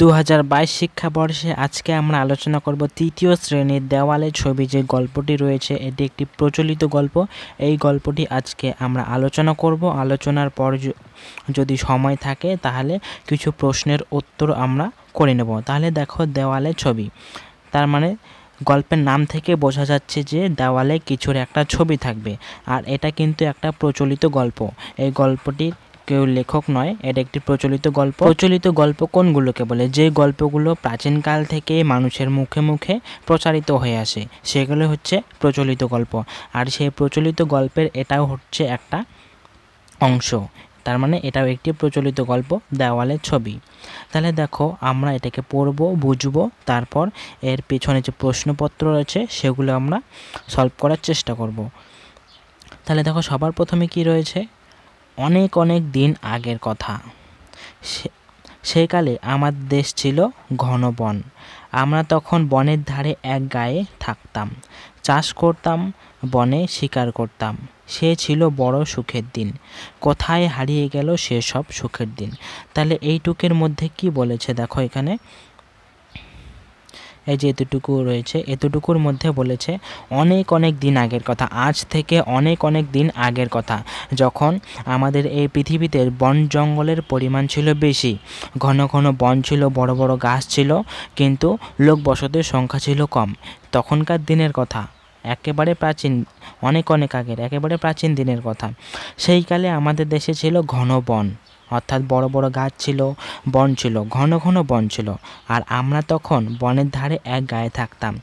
দু হাজার বাইশ শিক্ষাবর্ষে আজকে আমরা আলোচনা করব তৃতীয় শ্রেণীর দেওয়ালে ছবি যে গল্পটি রয়েছে এটি একটি প্রচলিত গল্প এই গল্পটি আজকে আমরা আলোচনা করব আলোচনার পর যদি সময় থাকে তাহলে কিছু প্রশ্নের উত্তর আমরা করে নেব তাহলে দেখো দেওয়ালে ছবি তার মানে গল্পের নাম থেকে বোঝা যাচ্ছে যে দেওয়ালে কিছুর একটা ছবি থাকবে আর এটা কিন্তু একটা প্রচলিত গল্প এই গল্পটির কেউ লেখক নয় এটা একটি প্রচলিত গল্প প্রচলিত গল্প কোনগুলোকে বলে যে গল্পগুলো প্রাচীনকাল থেকে মানুষের মুখে মুখে প্রচারিত হয়ে আসে সেগুলো হচ্ছে প্রচলিত গল্প আর সেই প্রচলিত গল্পের এটাও হচ্ছে একটা অংশ তার মানে এটাও একটি প্রচলিত গল্প দেওয়ালের ছবি তাহলে দেখো আমরা এটাকে পড়ব বুঝব তারপর এর পেছনে যে প্রশ্নপত্র রয়েছে সেগুলো আমরা সলভ করার চেষ্টা করব তাহলে দেখো সবার প্রথমে কি রয়েছে অনেক অনেক দিন আগের কথা সেকালে আমার দেশ ছিল ঘন বন আমরা তখন বনের ধারে এক গায়ে থাকতাম চাষ করতাম বনে শিকার করতাম সে ছিল বড় সুখের দিন কোথায় হারিয়ে গেল সেসব সুখের দিন তাহলে এইটুকের মধ্যে কি বলেছে দেখো এখানে এই যে এতটুকু রয়েছে এতটুকুর মধ্যে বলেছে অনেক অনেক দিন আগের কথা আজ থেকে অনেক অনেক দিন আগের কথা যখন আমাদের এই পৃথিবীতে বন জঙ্গলের পরিমাণ ছিল বেশি ঘন ঘন বন ছিল বড় বড় গাছ ছিল কিন্তু লোক বসতির সংখ্যা ছিল কম তখনকার দিনের কথা একেবারে প্রাচীন অনেক অনেক আগের একেবারে প্রাচীন দিনের কথা সেইকালে আমাদের দেশে ছিল ঘন বন অর্থাৎ বড় বড় গাছ ছিল বন ছিল ঘন ঘন বন ছিল আর আমরা তখন বনের ধারে এক গায়ে থাকতাম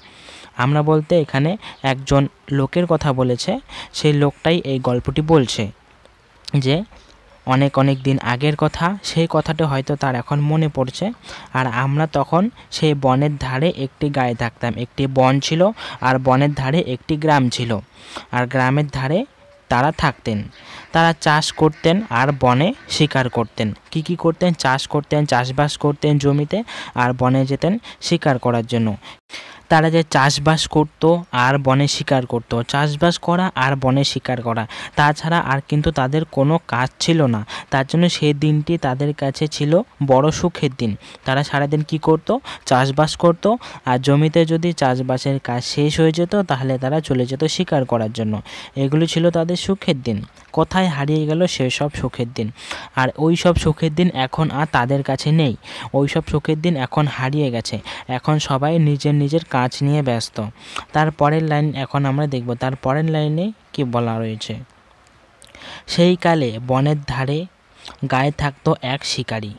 আমরা বলতে এখানে একজন লোকের কথা বলেছে সেই লোকটাই এই গল্পটি বলছে যে অনেক অনেক দিন আগের কথা সেই কথাটা হয়তো তার এখন মনে পড়ছে আর আমরা তখন সেই বনের ধারে একটি গায়ে থাকতাম একটি বন ছিল আর বনের ধারে একটি গ্রাম ছিল আর গ্রামের ধারে তারা থাকতেন তারা চাষ করতেন আর বনে শিকার করতেন কি কি করতেন চাষ করতেন চাষবাস করতেন জমিতে আর বনে যেতেন শিকার করার জন্য তারা যে চাষবাস করত আর বনে শিকার করত চাষবাস করা আর বনে শিকার করা তাছাড়া আর কিন্তু তাদের কোনো কাজ ছিল না তার জন্য সেই দিনটি তাদের কাছে ছিল বড় সুখের দিন তারা সারাদিন কি করত চাষবাস করত আর জমিতে যদি চাষবাসের কাজ শেষ হয়ে যেত তাহলে তারা চলে যেত শিকার করার জন্য এগুলো ছিল তাদের সুখের দিন কোথায় হারিয়ে গেল সেসব সুখের দিন আর ওই সব সুখের দিন এখন আর তাদের কাছে নেই ওই সব সুখের দিন এখন হারিয়ে গেছে এখন সবাই নিজের নিজের কাজ নিয়ে ব্যস্ত তার পরের লাইন এখন আমরা দেখব তার পরের লাইনে কি বলা রয়েছে সেই কালে বনের ধারে গায়ে থাকতো এক শিকারী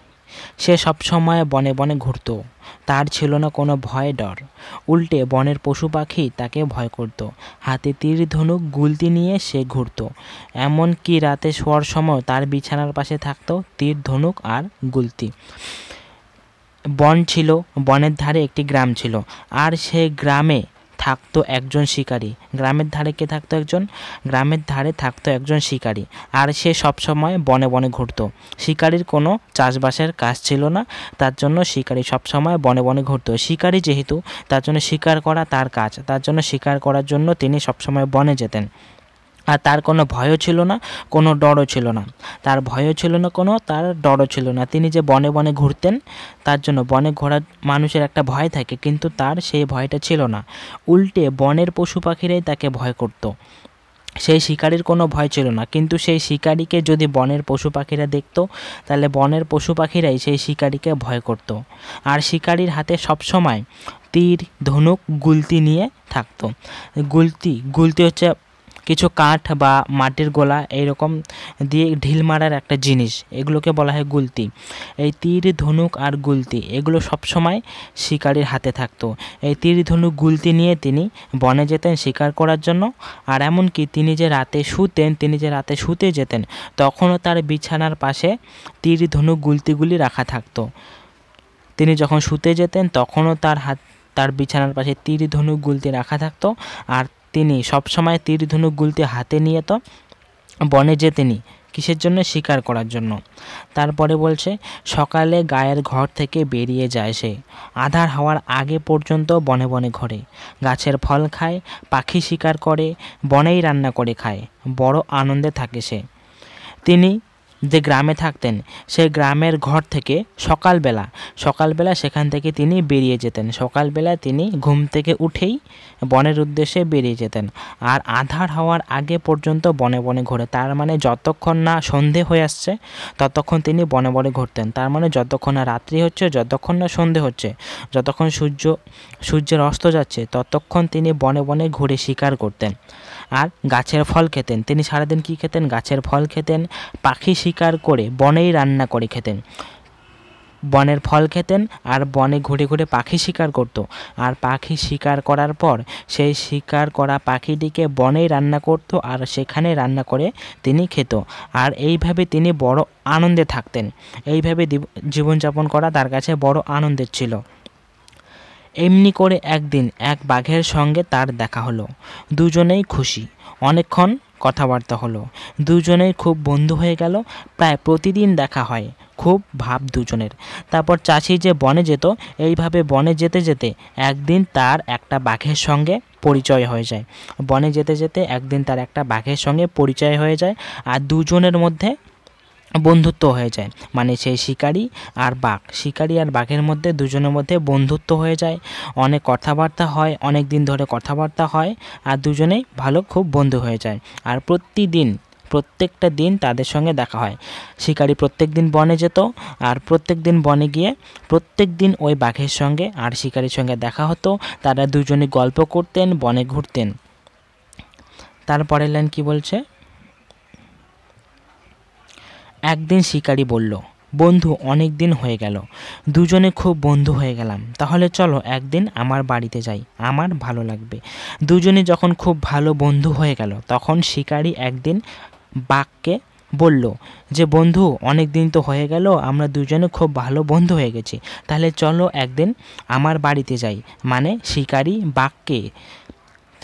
সে সবসময় বনে বনে ঘুরত তার ছিল না কোনো ভয় ডর উল্টে বনের পশু পাখি তাকে ভয় করত হাতে তীর ধনুক গুলতি নিয়ে সে ঘুরত এমনকি রাতে শোয়ার সময় তার বিছানার পাশে থাকতো তীর ধনুক আর গুলতি বন ছিল বনের ধারে একটি গ্রাম ছিল আর সে গ্রামে থাকতো একজন শিকারী গ্রামের ধারে কে থাকতো একজন গ্রামের ধারে থাকতো একজন শিকারী আর সে সবসময় বনে বনে ঘুরতো শিকারীর কোনো চাষবাসের কাজ ছিল না তার জন্য শিকারী সবসময় বনে বনে ঘুরতো শিকারী যেহেতু তার জন্য শিকার করা তার কাজ তার জন্য শিকার করার জন্য তিনি সবসময় বনে যেতেন আর তার কোনো ভয়ও ছিল না কোনো ডরও ছিল না তার ভয়ও ছিল না কোনো তার ডরও ছিল না তিনি যে বনে বনে ঘুরতেন তার জন্য বনে ঘোরা মানুষের একটা ভয় থাকে কিন্তু তার সেই ভয়টা ছিল না উল্টে বনের পশু পাখিরাই তাকে ভয় করত সেই শিকারির কোনো ভয় ছিল না কিন্তু সেই শিকারিকে যদি বনের পশু পাখিরা দেখত তাহলে বনের পশু পাখিরাই সেই শিকারিকে ভয় করত আর শিকারির হাতে সবসময় তীর ধনুক গুলতি নিয়ে থাকতো গুলতি গুলতি হচ্ছে কিছু কাঠ বা মাটির গোলা এইরকম দিয়ে ঢিল মারার একটা জিনিস এগুলোকে বলা হয় গুলতি এই তীর ধনুক আর গুলতি এগুলো সবসময় শিকারীর হাতে থাকতো এই তীর ধনুক গুলতি নিয়ে তিনি বনে যেতেন শিকার করার জন্য আর এমনকি তিনি যে রাতে শুতেন তিনি যে রাতে শুতে যেতেন তখনও তার বিছানার পাশে তীর ধনুক গুলতিগুলি রাখা থাকতো তিনি যখন শুতে যেতেন তখনও তার হাত তার বিছানার পাশে তীর ধনুক গুলতি রাখা থাকতো আর তিনি সবসময় তীর ধনুক গুলতে হাতে নিয়ে তো বনে যেতেনি কিসের জন্য শিকার করার জন্য তারপরে বলছে সকালে গায়ের ঘর থেকে বেরিয়ে যায় সে আধার হওয়ার আগে পর্যন্ত বনে বনে ঘরে গাছের ফল খায় পাখি শিকার করে বনেই রান্না করে খায় বড় আনন্দে থাকে সে তিনি যে গ্রামে থাকতেন সেই গ্রামের ঘর থেকে সকালবেলা সকালবেলা সেখান থেকে তিনি বেরিয়ে যেতেন সকালবেলা তিনি ঘুম থেকে উঠেই বনের উদ্দেশ্যে বেরিয়ে যেতেন আর আধার হওয়ার আগে পর্যন্ত বনে বনে ঘোরে তার মানে যতক্ষণ না সন্ধে হয়ে আসছে ততক্ষণ তিনি বনে বনে ঘুরতেন তার মানে যতক্ষণ না রাত্রি হচ্ছে যতক্ষণ না সন্ধে হচ্ছে যতক্ষণ সূর্য সূর্যের অস্ত যাচ্ছে ততক্ষণ তিনি বনে বনে ঘুরে শিকার করতেন আর গাছের ফল খেতেন তিনি সারাদিন কি খেতেন গাছের ফল খেতেন পাখি শিকার করে বনেই রান্না করে খেতেন বনের ফল খেতেন আর বনে ঘুরে ঘুরে পাখি শিকার করত আর পাখি শিকার করার পর সেই শিকার করা পাখিটিকে বনেই রান্না করত আর সেখানে রান্না করে তিনি খেত আর এইভাবে তিনি বড় আনন্দে থাকতেন এইভাবে জীবনযাপন করা তার কাছে বড় আনন্দের ছিল এমনি করে একদিন এক বাঘের সঙ্গে তার দেখা হলো দুজনেই খুশি অনেকক্ষণ কথাবার্তা হলো দুজনেই খুব বন্ধু হয়ে গেল প্রায় প্রতিদিন দেখা হয় খুব ভাব দুজনের তারপর চাষি যে বনে যেত এইভাবে বনে যেতে যেতে একদিন তার একটা বাঘের সঙ্গে পরিচয় হয়ে যায় বনে যেতে যেতে একদিন তার একটা বাঘের সঙ্গে পরিচয় হয়ে যায় আর দুজনের মধ্যে বন্ধুত্ব হয়ে যায় মানে সেই শিকারি আর বাঘ শিকারি আর বাঘের মধ্যে দুজনের মধ্যে বন্ধুত্ব হয়ে যায় অনেক কথাবার্তা হয় অনেক দিন ধরে কথাবার্তা হয় আর দুজনেই ভালো খুব বন্ধু হয়ে যায় আর প্রতিদিন প্রত্যেকটা দিন তাদের সঙ্গে দেখা হয় শিকারি প্রত্যেক দিন বনে যেত আর প্রত্যেক দিন বনে গিয়ে প্রত্যেক দিন ওই বাঘের সঙ্গে আর শিকারির সঙ্গে দেখা হতো তারা দুজনে গল্প করতেন বনে ঘুরতেন তারপরের লাইন কি বলছে একদিন শিকারি বলল বন্ধু অনেক দিন হয়ে গেল দুজনে খুব বন্ধু হয়ে গেলাম তাহলে চলো একদিন আমার বাড়িতে যাই আমার ভালো লাগবে দুজনে যখন খুব ভালো বন্ধু হয়ে গেল তখন শিকারি একদিন বাঘকে বলল যে বন্ধু অনেক দিন তো হয়ে গেল আমরা দুজনে খুব ভালো বন্ধু হয়ে গেছি তাহলে চলো একদিন আমার বাড়িতে যাই মানে শিকারি বাঘকে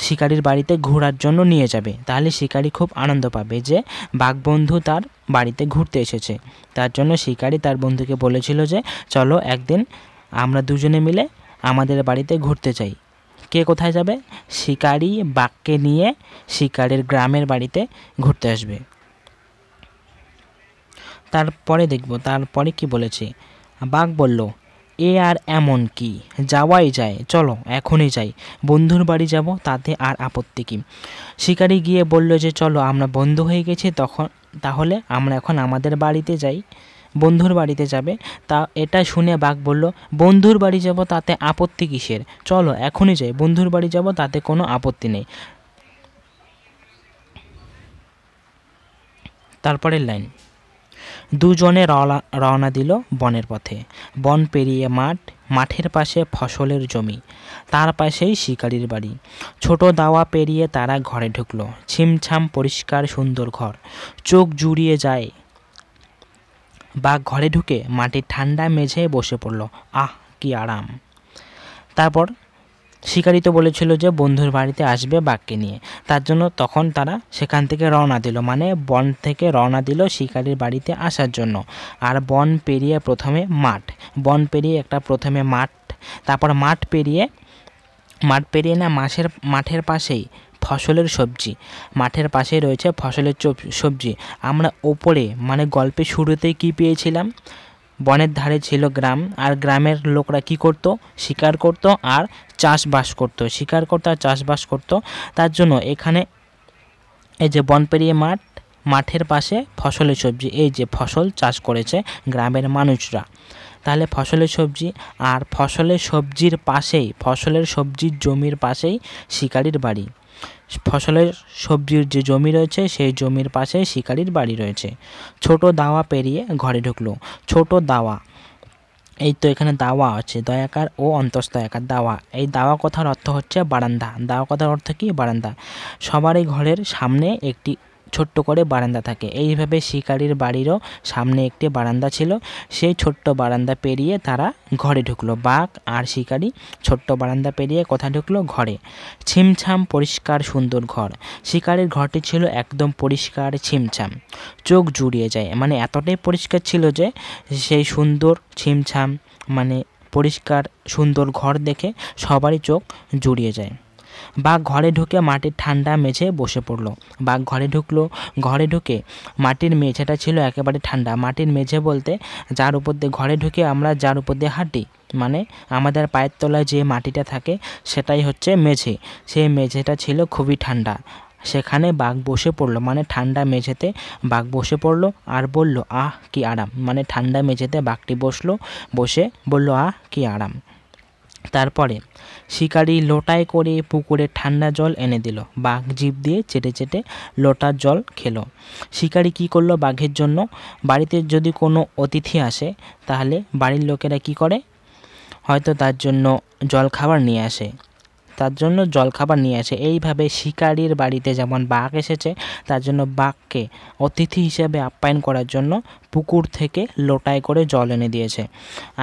শিকারির বাড়িতে ঘোরার জন্য নিয়ে যাবে তাহলে শিকারি খুব আনন্দ পাবে যে বাঘবন্ধু তার বাড়িতে ঘুরতে এসেছে তার জন্য শিকারি তার বন্ধুকে বলেছিল যে চলো একদিন আমরা দুজনে মিলে আমাদের বাড়িতে ঘুরতে চাই কে কোথায় যাবে শিকারি বাঘকে নিয়ে শিকারের গ্রামের বাড়িতে ঘুরতে আসবে তারপরে দেখব তারপরে কি বলেছি বাঘ বলল এ আর এমন কি যাওয়াই যায় চলো এখনই যাই বন্ধুর বাড়ি যাব তাতে আর আপত্তি কি শিকারি গিয়ে বলল যে চলো আমরা বন্ধু হয়ে গেছি তখন তাহলে আমরা এখন আমাদের বাড়িতে যাই বন্ধুর বাড়িতে যাবে তা এটা শুনে বাঘ বলল বন্ধুর বাড়ি যাব তাতে আপত্তি কিসের চলো এখনই যাই বন্ধুর বাড়ি যাব তাতে কোনো আপত্তি নেই তারপরের লাইন দুজনে রওনা দিল বনের পথে বন পেরিয়ে মাঠ মাঠের পাশে ফসলের জমি তার পাশেই শিকারির বাড়ি ছোট দাওয়া পেরিয়ে তারা ঘরে ঢুকল ছিমছাম পরিষ্কার সুন্দর ঘর চোখ জুড়িয়ে যায় বা ঘরে ঢুকে মাটি ঠান্ডা মেঝে বসে পড়ল আহ কি আরাম তারপর শিকারি তো বলেছিল যে বন্ধুর বাড়িতে আসবে বাঘকে নিয়ে তার জন্য তখন তারা সেখান থেকে রওনা দিল মানে বন থেকে রওনা দিল শিকারির বাড়িতে আসার জন্য আর বন পেরিয়ে প্রথমে মাঠ বন পেরিয়ে একটা প্রথমে মাঠ তারপর মাঠ পেরিয়ে মাঠ পেরিয়ে না মাসের মাঠের পাশেই ফসলের সবজি মাঠের পাশেই রয়েছে ফসলের সবজি আমরা ওপরে মানে গল্পের শুরুতেই কি পেয়েছিলাম বনের ধারে ছিল গ্রাম আর গ্রামের লোকরা কি করত শিকার করত আর চাষবাস করত শিকার করত আর চাষবাস করত তার জন্য এখানে এই যে বন পেরিয়ে মাঠ মাঠের পাশে ফসলের সবজি এই যে ফসল চাষ করেছে গ্রামের মানুষরা তাহলে ফসলের সবজি আর ফসলের সবজির পাশেই ফসলের সবজির জমির পাশেই শিকারির বাড়ি ফসলের সবজির যে জমি রয়েছে সেই জমির পাশে শিকারির বাড়ি রয়েছে ছোট দাওয়া পেরিয়ে ঘরে ঢুকলো ছোট দাওয়া এই তো এখানে দাওয়া আছে দয়াকার ও অন্তস্তয়াকার দাওয়া এই দাওয়া কথার অর্থ হচ্ছে বারান্দা দাওয়া কথার অর্থ কি বারান্দা সবারই ঘরের সামনে একটি ছোট্ট করে বারান্দা থাকে এইভাবে শিকারির বাড়িরও সামনে একটি বারান্দা ছিল সেই ছোট্ট বারান্দা পেরিয়ে তারা ঘরে ঢুকলো বাঘ আর শিকারি ছোট্ট বারান্দা পেরিয়ে কথা ঢুকলো ঘরে ছিমছাম পরিষ্কার সুন্দর ঘর শিকারির ঘরটি ছিল একদম পরিষ্কার ছিমছাম চোখ জুড়িয়ে যায় মানে এতটাই পরিষ্কার ছিল যে সেই সুন্দর ছিমছাম মানে পরিষ্কার সুন্দর ঘর দেখে সবারই চোখ জুড়িয়ে যায় বাঘ ঘরে ঢুকে মাটির ঠান্ডা মেঝে বসে পড়ল বাঘ ঘরে ঢুকলো ঘরে ঢুকে মাটির মেঝেটা ছিল একেবারে ঠান্ডা মাটির মেঝে বলতে যার উপর দিয়ে ঘরে ঢুকে আমরা যার উপর দিয়ে হাঁটি মানে আমাদের পায়ের তলায় যে মাটিটা থাকে সেটাই হচ্ছে মেঝে সেই মেঝেটা ছিল খুবই ঠান্ডা সেখানে বাঘ বসে পড়ল মানে ঠান্ডা মেঝেতে বাঘ বসে পড়ল আর বলল আহ কি আরাম মানে ঠান্ডা মেঝেতে বাঘটি বসলো বসে বলল আহ কি আরাম তারপরে শিকারি লোটায় করে পুকুরে ঠান্ডা জল এনে দিল বাঘ জীব দিয়ে চেটে চেটে লোটার জল খেলো শিকারি কি করলো বাঘের জন্য বাড়িতে যদি কোনো অতিথি আসে তাহলে বাড়ির লোকেরা কি করে হয়তো তার জন্য জল খাবার নিয়ে আসে তার জন্য জলখাবার নিয়ে আসে এইভাবে শিকারির বাড়িতে যেমন বাঘ এসেছে তার জন্য বাঘকে অতিথি হিসেবে আপ্যায়ন করার জন্য পুকুর থেকে লোটায় করে জল এনে দিয়েছে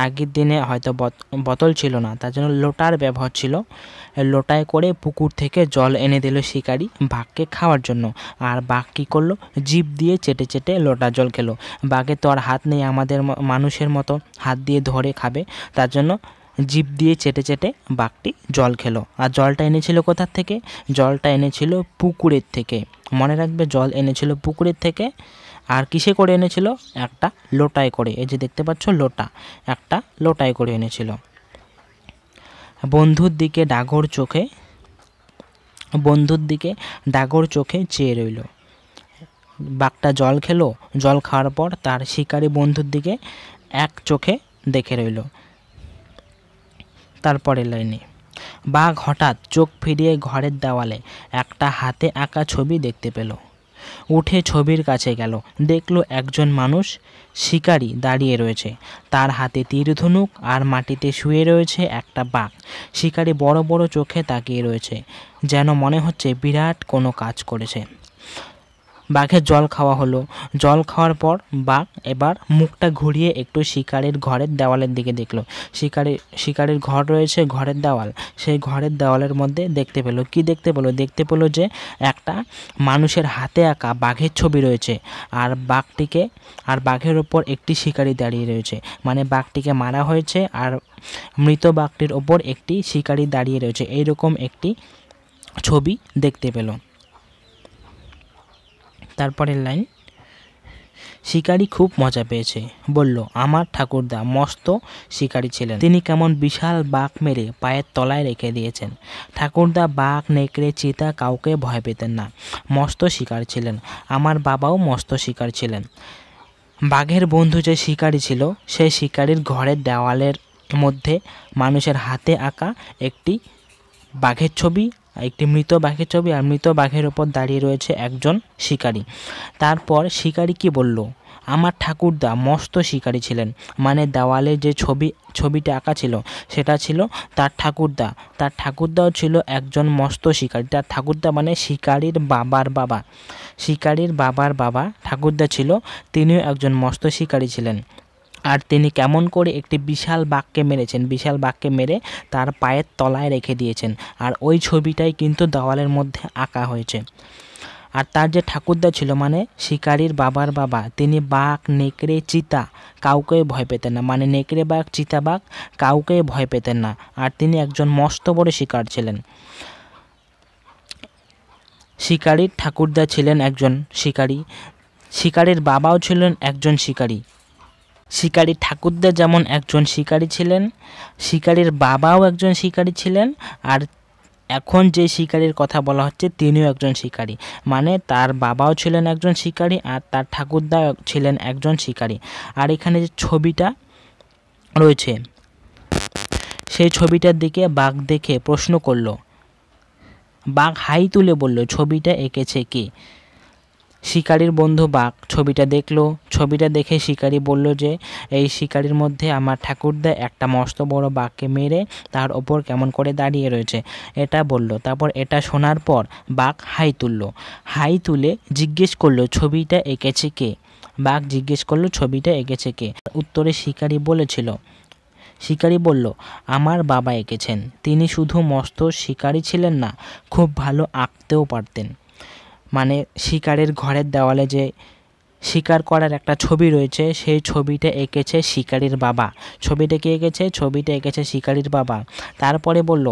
আগের দিনে হয়তো বোতল ছিল না তার জন্য লোটার ব্যবহার ছিল লোটায় করে পুকুর থেকে জল এনে দিল শিকারি বাঘকে খাওয়ার জন্য আর বাঘ কী করলো জিপ দিয়ে চেটে চেটে লোটা জল খেলো বাঘে তো আর হাত নেই আমাদের মানুষের মতো হাত দিয়ে ধরে খাবে তার জন্য জিপ দিয়ে চেটে চেটে বাঘটি জল খেলো আর জলটা এনেছিল কোথার থেকে জলটা এনেছিল পুকুরের থেকে মনে রাখবে জল এনেছিল পুকুরের থেকে আর কিসে করে এনেছিল একটা লোটায় করে এই যে দেখতে পাচ্ছ লোটা একটা লোটায় করে এনেছিল বন্ধুর দিকে ডাগর চোখে বন্ধুর দিকে ডাগর চোখে চেয়ে রইল বাঘটা জল খেলো জল খাওয়ার পর তার শিকারী বন্ধুর দিকে এক চোখে দেখে রইল তারপরের লাইনে বাঘ হঠাৎ চোখ ফিরিয়ে ঘরের দেওয়ালে একটা হাতে আঁকা ছবি দেখতে পেল উঠে ছবির কাছে গেল দেখল একজন মানুষ শিকারি দাঁড়িয়ে রয়েছে তার হাতে তীরধনুক আর মাটিতে শুয়ে রয়েছে একটা বাঘ শিকারী বড় বড় চোখে তাকিয়ে রয়েছে যেন মনে হচ্ছে বিরাট কোনো কাজ করেছে বাঘের জল খাওয়া হলো জল খাওয়ার পর বাঘ এবার মুখটা ঘুরিয়ে একটু শিকারের ঘরের দেওয়ালের দিকে দেখলো শিকারের শিকারের ঘর রয়েছে ঘরের দেওয়াল সেই ঘরের দেওয়ালের মধ্যে দেখতে পেলো কি দেখতে পেলো দেখতে পেলো যে একটা মানুষের হাতে আঁকা বাঘের ছবি রয়েছে আর বাঘটিকে আর বাঘের ওপর একটি শিকারি দাঁড়িয়ে রয়েছে মানে বাঘটিকে মারা হয়েছে আর মৃত বাঘটির ওপর একটি শিকারি দাঁড়িয়ে রয়েছে এইরকম একটি ছবি দেখতে পেলো তারপরের লাইন শিকারি খুব মজা পেয়েছে বলল আমার ঠাকুরদা মস্ত শিকারি ছিলেন তিনি কেমন বিশাল বাঘ মেরে পায়ের তলায় রেখে দিয়েছেন ঠাকুরদা বাঘ নেকড়ে চিতা কাউকে ভয় পেতেন না মস্ত শিকার ছিলেন আমার বাবাও মস্ত শিকার ছিলেন বাঘের বন্ধু যে শিকারি ছিল সে শিকারির ঘরের দেওয়ালের মধ্যে মানুষের হাতে আঁকা একটি বাঘের ছবি একটি মৃত বাঘের ছবি আর মৃত বাঘের ওপর দাঁড়িয়ে রয়েছে একজন শিকারী তারপর শিকারী কি বলল আমার ঠাকুরদা মস্ত শিকারী ছিলেন মানে দেওয়ালে যে ছবি ছবিটা আঁকা ছিল সেটা ছিল তার ঠাকুরদা তার ঠাকুরদাও ছিল একজন মস্ত শিকারী তার ঠাকুরদা মানে শিকারীর বাবার বাবা শিকারীর বাবার বাবা ঠাকুরদা ছিল তিনিও একজন মস্ত শিকারী ছিলেন আর তিনি কেমন করে একটি বিশাল বাঘকে মেরেছেন বিশাল বাঘকে মেরে তার পায়ের তলায় রেখে দিয়েছেন আর ওই ছবিটাই কিন্তু দেওয়ালের মধ্যে আঁকা হয়েছে আর তার যে ঠাকুরদা ছিল মানে শিকারির বাবার বাবা তিনি বাঘ নেকড়ে চিতা কাউকে ভয় পেতেন না মানে নেকড়ে বাঘ চিতা বাঘ কাউকে ভয় পেতেন না আর তিনি একজন মস্ত বড় শিকার ছিলেন শিকারির ঠাকুরদা ছিলেন একজন শিকারী শিকারির বাবাও ছিলেন একজন শিকারী শিকারী ঠাকুরদা যেমন একজন শিকারী ছিলেন শিকারীর বাবাও একজন শিকারী ছিলেন আর এখন যে শিকারীর কথা বলা হচ্ছে তিনিও একজন শিকারী মানে তার বাবাও ছিলেন একজন শিকারী আর তার ঠাকুরদা ছিলেন একজন শিকারী আর এখানে যে ছবিটা রয়েছে সেই ছবিটার দিকে বাঘ দেখে প্রশ্ন করল বাঘ হাই তুলে বলল ছবিটা এঁকেছে কে শিকারির বন্ধু বাঘ ছবিটা দেখল ছবিটা দেখে শিকারি বলল যে এই শিকারির মধ্যে আমার ঠাকুরদা একটা মস্ত বড় বাঘকে মেরে তার ওপর কেমন করে দাঁড়িয়ে রয়েছে এটা বলল তারপর এটা শোনার পর বাঘ হাই তুলল হাই তুলে জিজ্ঞেস করলো ছবিটা এঁকেছে কে বাঘ জিজ্ঞেস করলো ছবিটা এঁকেছে কে উত্তরে শিকারি বলেছিল শিকারি বলল আমার বাবা এঁকেছেন তিনি শুধু মস্ত শিকারি ছিলেন না খুব ভালো আঁকতেও পারতেন মানে শিকারের ঘরের দেওয়ালে যে শিকার করার একটা ছবি রয়েছে সেই ছবিটা এঁকেছে শিকারির বাবা ছবিটা কে এঁকেছে ছবিটা এঁকেছে শিকারির বাবা তারপরে বলল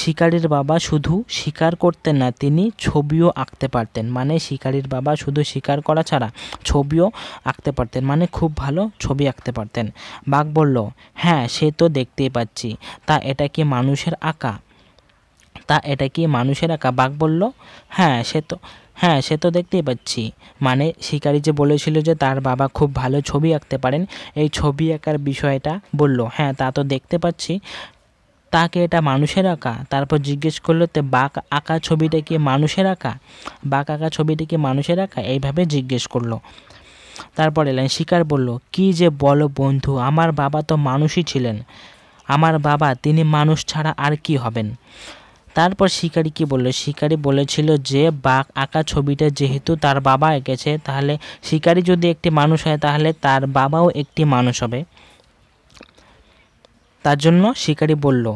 শিকারির বাবা শুধু শিকার করতেন না তিনি ছবিও আঁকতে পারতেন মানে শিকারির বাবা শুধু শিকার করা ছাড়া ছবিও আঁকতে পারতেন মানে খুব ভালো ছবি আঁকতে পারতেন বাঘ বলল হ্যাঁ সে তো দেখতেই পাচ্ছি তা এটা কি মানুষের আঁকা তা এটা কি মানুষের আঁকা বাঘ বলল হ্যাঁ সে তো হ্যাঁ সে তো দেখতেই পাচ্ছি মানে শিকারি যে বলেছিল যে তার বাবা খুব ভালো ছবি আঁকতে পারেন এই ছবি আঁকার বিষয়টা বলল হ্যাঁ তা তো দেখতে পাচ্ছি তাকে এটা মানুষের আঁকা তারপর জিজ্ঞেস করলো তে বাঘ আঁকা ছবিটা কি মানুষের আঁকা বাঘ আঁকা ছবিটা কি মানুষের আঁকা এইভাবে জিজ্ঞেস করলো তারপর এলেন শিকার বলল কি যে বলো বন্ধু আমার বাবা তো মানুষই ছিলেন আমার বাবা তিনি মানুষ ছাড়া আর কি হবেন তারপর শিকারিকে বলল শিকারি বলেছিল যে বাঘ আঁকা ছবিটা যেহেতু তার বাবা এঁকেছে তাহলে শিকারি যদি একটি মানুষ হয় তাহলে তার বাবাও একটি মানুষ হবে তার জন্য শিকারি বলল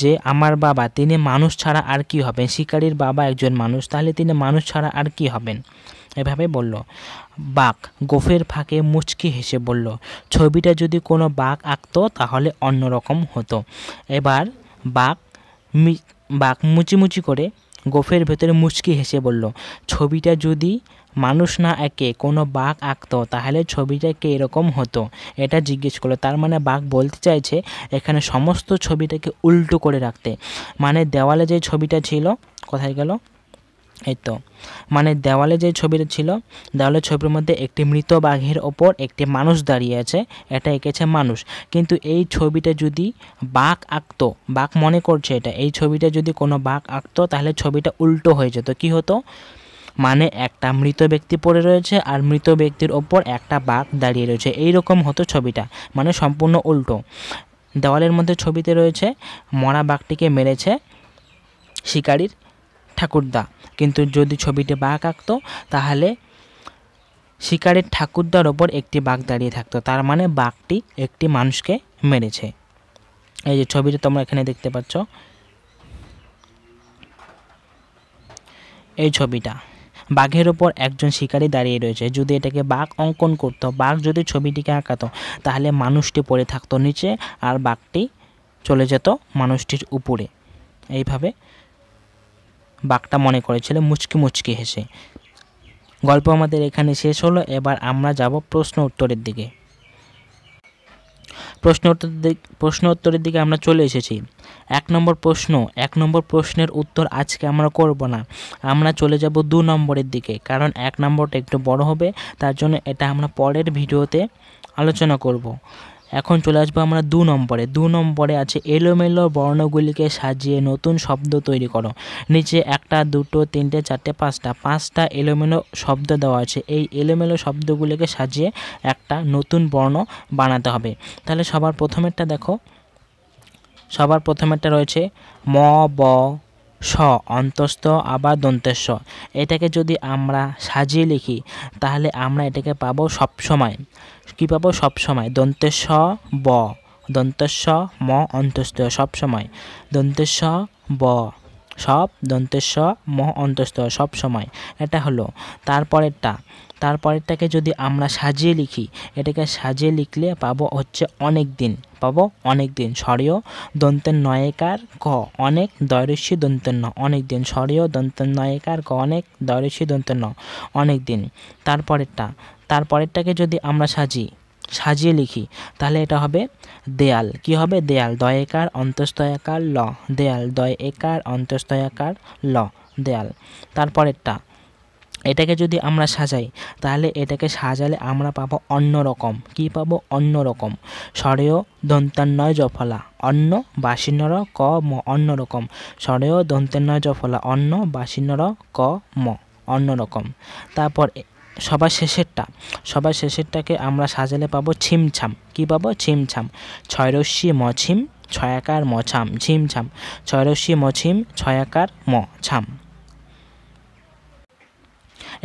যে আমার বাবা তিনি মানুষ ছাড়া আর কি হবেন শিকারির বাবা একজন মানুষ তাহলে তিনি মানুষ ছাড়া আর কি হবেন এভাবে বলল বাঘ গোফের ফাঁকে মুচকি হেসে বলল ছবিটা যদি কোনো বাঘ আঁকত তাহলে অন্যরকম হতো এবার বাঘ বাঘ মুচিমুচি করে গোফের ভেতরে মুচকি হেসে বলল ছবিটা যদি মানুষ না একে কোনো বাঘ আঁকত তাহলে ছবিটাকে এরকম হতো এটা জিজ্ঞেস করলো তার মানে বাঘ বলতে চাইছে এখানে সমস্ত ছবিটাকে উল্টো করে রাখতে মানে দেওয়ালে যে ছবিটা ছিল কোথায় গেল এই তো মানে দেওয়ালে যে ছবিটা ছিল দেওয়ালের ছবির মধ্যে একটি মৃত বাঘের ওপর একটি মানুষ দাঁড়িয়ে আছে এটা এঁকেছে মানুষ কিন্তু এই ছবিটা যদি বাঘ আঁকতো বাঘ মনে করছে এটা এই ছবিটা যদি কোনো বাঘ আঁকতো তাহলে ছবিটা উল্টো হয়ে যেত কি হতো মানে একটা মৃত ব্যক্তি পড়ে রয়েছে আর মৃত ব্যক্তির ওপর একটা বাঘ দাঁড়িয়ে রয়েছে এই রকম হতো ছবিটা মানে সম্পূর্ণ উল্টো দেওয়ালের মধ্যে ছবিতে রয়েছে মরা বাঘটিকে মেরেছে শিকারির ঠাকুরদা কিন্তু যদি ছবিটি বাঘ আঁকত তাহলে শিকারের ঠাকুরদার ওপর একটি বাঘ দাঁড়িয়ে থাকতো তার মানে বাঘটি একটি মানুষকে মেরেছে এই যে ছবিটা তোমরা এখানে দেখতে পাচ্ছ এই ছবিটা বাঘের ওপর একজন শিকারী দাঁড়িয়ে রয়েছে যদি এটাকে বাঘ অঙ্কন করত বাঘ যদি ছবিটিকে আঁকাতো তাহলে মানুষটি পড়ে থাকতো নিচে আর বাঘটি চলে যেত মানুষটির উপরে এইভাবে বাঘটা মনে করেছিল মুচকি মুচকি হেসে গল্প আমাদের এখানে শেষ হলো এবার আমরা যাব প্রশ্ন উত্তরের দিকে প্রশ্ন উত্তর প্রশ্ন উত্তরের দিকে আমরা চলে এসেছি এক নম্বর প্রশ্ন এক নম্বর প্রশ্নের উত্তর আজকে আমরা করব না আমরা চলে যাব দু নম্বরের দিকে কারণ এক নম্বরটা একটু বড় হবে তার জন্য এটা আমরা পরের ভিডিওতে আলোচনা করব এখন চলে আসবো আমরা দু নম্বরে দু নম্বরে আছে এলোমেলো বর্ণগুলিকে সাজিয়ে নতুন শব্দ তৈরি করো নিচে একটা দুটো তিনটে চারটে পাঁচটা পাঁচটা এলোমেলো শব্দ দেওয়া আছে এই এলোমেলো শব্দগুলিকে সাজিয়ে একটা নতুন বর্ণ বানাতে হবে তাহলে সবার প্রথমেরটা দেখো সবার প্রথমেরটা রয়েছে ম ব স অন্তস্থ আবার দন্তেশ্ব এটাকে যদি আমরা সাজিয়ে লিখি তাহলে আমরা এটাকে পাবো সবসময় কী পাবো সবসময় দন্তেশ্ব ব দন্তেশ্ব ম অন্তস্থ সবসময় দন্তেশ্ব ব সব দন্তেশ্ব ম অন্তস্থ সবসময় এটা হলো তারপরেরটা তারপরেরটাকে যদি আমরা সাজিয়ে লিখি এটাকে সাজিয়ে লিখলে পাবো হচ্ছে অনেক দিন পাবো অনেক দিন স্বরীয় দন্তের নয়েকার ক অনেক দৈরস্যি দন্তের ন অনেক দিন স্বরীয় দন্তের নয়েকার ক অনেক দৈরস্যি দন্তের ন অনেক দিন তারপরেরটা তারপরেরটাকে যদি আমরা সাজি সাজিয়ে লিখি তাহলে এটা হবে দেয়াল কি হবে দেয়াল দয়েকার অন্তস্তয়াকার ল দেয়াল দয় একার অন্তস্তয়াকার ল দেয়াল তারপরেরটা এটাকে যদি আমরা সাজাই তাহলে এটাকে সাজালে আমরা পাবো অন্য রকম কি পাবো অন্য রকম স্বরেও দন্তান্নয় জফলা অন্য বাসিন্নর ক ম অন্য রকম স্বরেও দন্তান্নয় জফলা অন্য বাসিন্নর ক ম অন্য রকম তারপর সবার শেষেরটা সবার শেষেরটাকে আমরা সাজালে পাবো ছিমছাম কি পাবো ছিমছাম ছয়রস্যি মছিম ছয়াকার মছাম ঝিমছাম ছয়রস্যি মছিম ছয়াকার ম ছাম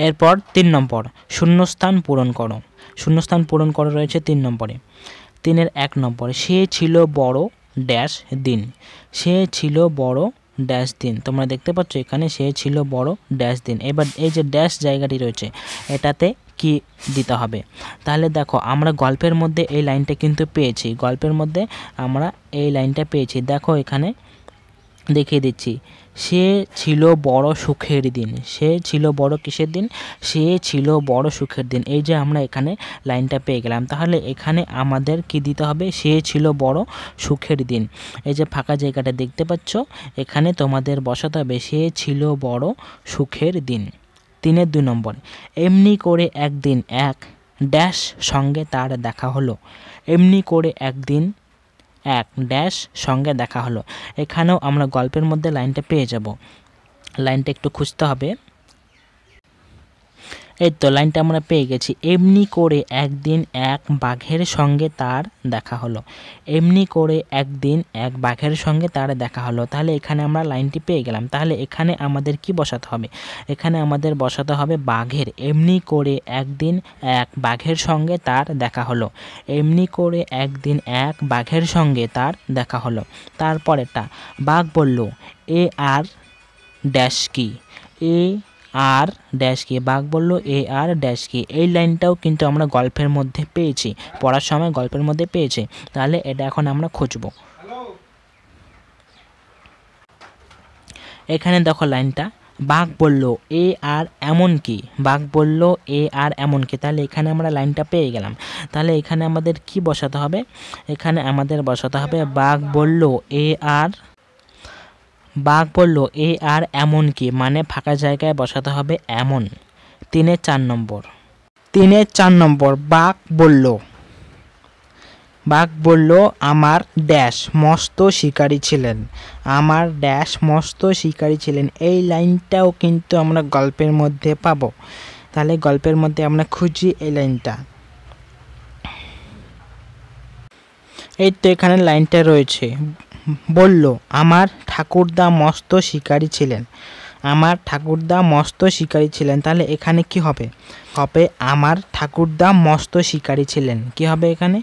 এরপর তিন নম্বর শূন্যস্থান পূরণ করো শূন্যস্থান পূরণ করো রয়েছে তিন নম্বরে তিনের এক নম্বরে সে ছিল বড় ড্যাশ দিন সে ছিল বড় ড্যাশ দিন তোমরা দেখতে পাচ্ছ এখানে সে ছিল বড় ড্যাশ দিন এবার এই যে ড্যাশ জায়গাটি রয়েছে এটাতে কি দিতে হবে তাহলে দেখো আমরা গল্পের মধ্যে এই লাইনটা কিন্তু পেয়েছি গল্পের মধ্যে আমরা এই লাইনটা পেয়েছি দেখো এখানে দেখিয়ে দিচ্ছি সে ছিল বড় সুখের দিন সে ছিল বড় কিসের দিন সে ছিল বড় সুখের দিন এই যে আমরা এখানে লাইনটা পেয়ে গেলাম তাহলে এখানে আমাদের কি দিতে হবে সে ছিল বড় সুখের দিন এই যে ফাঁকা জায়গাটা দেখতে পাচ্ছ এখানে তোমাদের বসাতে হবে সে ছিল বড় সুখের দিন তিনের দুই নম্বর এমনি করে একদিন এক ড্যাশ সঙ্গে তার দেখা হলো এমনি করে একদিন এক ড্যাশ সঙ্গে দেখা হলো এখানেও আমরা গল্পের মধ্যে লাইনটা পেয়ে যাব লাইনটা একটু খুঁজতে হবে এই তো লাইনটা আমরা পেয়ে গেছি এমনি করে একদিন এক বাঘের সঙ্গে তার দেখা হলো এমনি করে একদিন এক বাঘের সঙ্গে তার দেখা হলো তাহলে এখানে আমরা লাইনটি পেয়ে গেলাম তাহলে এখানে আমাদের কি বসাতে হবে এখানে আমাদের বসাতে হবে বাঘের এমনি করে একদিন এক বাঘের সঙ্গে তার দেখা হলো এমনি করে একদিন এক বাঘের সঙ্গে তার দেখা হলো তারপরেটা বাঘ বলল এ আর ড্যাশ কি এ আর ড্যাশ ড্যাশকে বাঘ বলল এ আর ড্যাশ ড্যাশকে এই লাইনটাও কিন্তু আমরা গল্পের মধ্যে পেয়েছি পড়ার সময় গল্পের মধ্যে পেয়েছি তাহলে এটা এখন আমরা খুঁজব এখানে দেখো লাইনটা বাঘ বলল এ আর এমন কি বাঘ বলল এ আর এমন কি তাহলে এখানে আমরা লাইনটা পেয়ে গেলাম তাহলে এখানে আমাদের কি বসাতে হবে এখানে আমাদের বসাতে হবে বাঘ বলল এ আর বাঘ বলল এ আর এমন কি মানে ফাঁকা জায়গায় বসাতে হবে এমন তিনের চার নম্বর তিনের চার নম্বর বাঘ বলল বাঘ বলল আমার ড্যাশ মস্ত শিকারী ছিলেন আমার ড্যাশ মস্ত শিকারী ছিলেন এই লাইনটাও কিন্তু আমরা গল্পের মধ্যে পাব তাহলে গল্পের মধ্যে আমরা খুঁজি এই লাইনটা এই তো এখানে লাইনটা রয়েছে বলল আমার ঠাকুরদা মস্ত শিকারী ছিলেন আমার ঠাকুরদা মস্ত শিকারী ছিলেন তাহলে এখানে কি হবে হবে আমার ঠাকুরদা মস্ত শিকারী ছিলেন কি হবে এখানে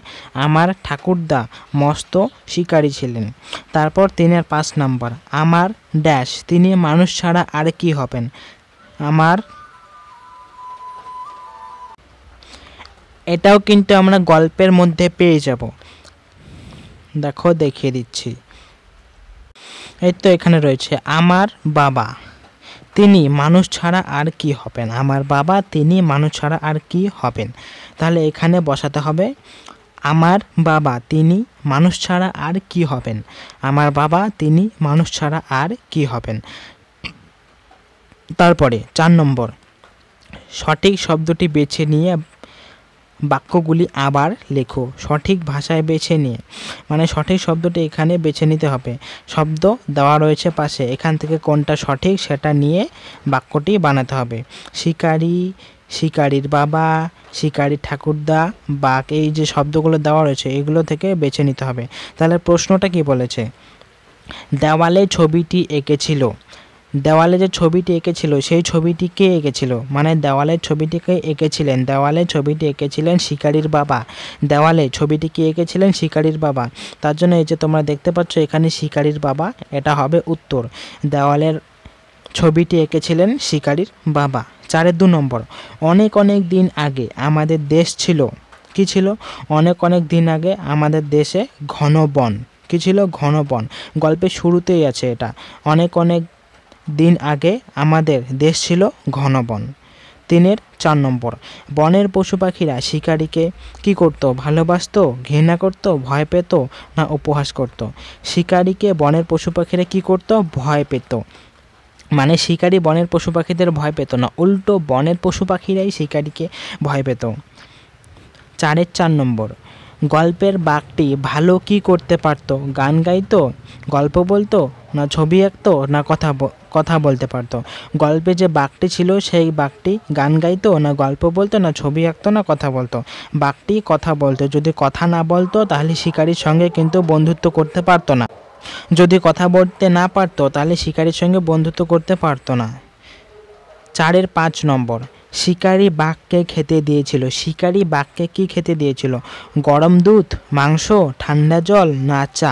আমার ঠাকুরদা মস্ত শিকারী ছিলেন তারপর তিনের পাঁচ নাম্বার আমার ড্যাশ তিনি মানুষ ছাড়া আর কি হবেন আমার এটাও কিন্তু আমরা গল্পের মধ্যে পেয়ে যাব দেখো দেখিয়ে দিচ্ছি এই তো এখানে রয়েছে আমার বাবা তিনি মানুষ ছাড়া আর কি হবেন আমার বাবা তিনি মানুষ ছাড়া আর কি হবেন তাহলে এখানে বসাতে হবে আমার বাবা তিনি মানুষ ছাড়া আর কি হবেন আমার বাবা তিনি মানুষ ছাড়া আর কি হবেন তারপরে চার নম্বর সঠিক শব্দটি বেছে নিয়ে বাক্যগুলি আবার লেখো সঠিক ভাষায় বেছে নিয়ে মানে সঠিক শব্দটি এখানে বেছে নিতে হবে শব্দ দেওয়া রয়েছে পাশে এখান থেকে কোনটা সঠিক সেটা নিয়ে বাক্যটি বানাতে হবে শিকারি শিকারির বাবা শিকারির ঠাকুরদা বাঘ এই যে শব্দগুলো দেওয়া রয়েছে এগুলো থেকে বেছে নিতে হবে তাহলে প্রশ্নটা কি বলেছে দেওয়ালে ছবিটি এঁকেছিল দেওয়ালে যে ছবিটি এঁকেছিল সেই ছবিটি কে এঁকেছিল মানে দেওয়ালের ছবিটিকে এঁকেছিলেন দেওয়ালে ছবিটি এঁকেছিলেন শিকারির বাবা দেওয়ালে ছবিটি কে এঁকেছিলেন শিকারির বাবা তার জন্য এই যে তোমরা দেখতে পাচ্ছ এখানে শিকারির বাবা এটা হবে উত্তর দেওয়ালের ছবিটি এঁকেছিলেন শিকারির বাবা চারের দু নম্বর অনেক অনেক দিন আগে আমাদের দেশ ছিল কি ছিল অনেক অনেক দিন আগে আমাদের দেশে ঘন বন কী ছিল ঘন বন গল্পের শুরুতেই আছে এটা অনেক অনেক দিন আগে আমাদের দেশ ছিল ঘন বন তিনের চার নম্বর বনের পশু পাখিরা শিকারিকে কি করত ভালোবাসত ঘৃণা করত ভয় পেত না উপহাস করত শিকারিকে বনের পশু পাখিরা কি করত ভয় পেত মানে শিকারি বনের পশু পাখিদের ভয় পেত না উল্টো বনের পশু পাখিরাই শিকারিকে ভয় পেত চারের চার নম্বর গল্পের বাঘটি ভালো কী করতে পারত গান গাইতো গল্প বলতো না ছবি আঁকতো না কথা কথা বলতে পারতো গল্পে যে বাঘটি ছিল সেই বাঘটি গান গাইতো না গল্প বলতো না ছবি আঁকতো না কথা বলতো বাঘটি কথা বলতো যদি কথা না বলতো তাহলে শিকারির সঙ্গে কিন্তু বন্ধুত্ব করতে পারতো না যদি কথা বলতে না পারতো তাহলে শিকারির সঙ্গে বন্ধুত্ব করতে পারতো না চারের পাঁচ নম্বর শিকারি বাঘকে খেতে দিয়েছিল শিকারি বাঘকে কি খেতে দিয়েছিল গরম দুধ মাংস ঠান্ডা জল না চা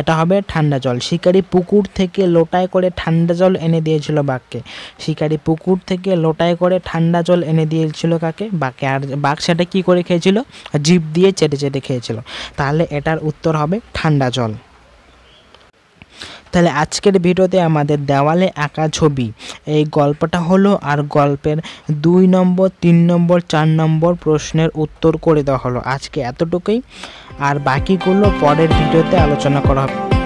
এটা হবে ঠান্ডা জল শিকারি পুকুর থেকে লোটায় করে ঠান্ডা জল এনে দিয়েছিল বাঘকে শিকারি পুকুর থেকে লোটায় করে ঠান্ডা জল এনে দিয়েছিল কাকে বাঘকে আর বাঘ সেটা কী করে খেয়েছিল জিপ দিয়ে চেটে চেটে খেয়েছিল তাহলে এটার উত্তর হবে ঠান্ডা জল তাহলে আজকের ভিডিওতে আমাদের দেওয়ালে আঁকা ছবি এই গল্পটা হলো আর গল্পের দুই নম্বর তিন নম্বর চার নম্বর প্রশ্নের উত্তর করে দেওয়া হলো আজকে এতটুকুই আর বাকিগুলো পরের ভিডিওতে আলোচনা করা হবে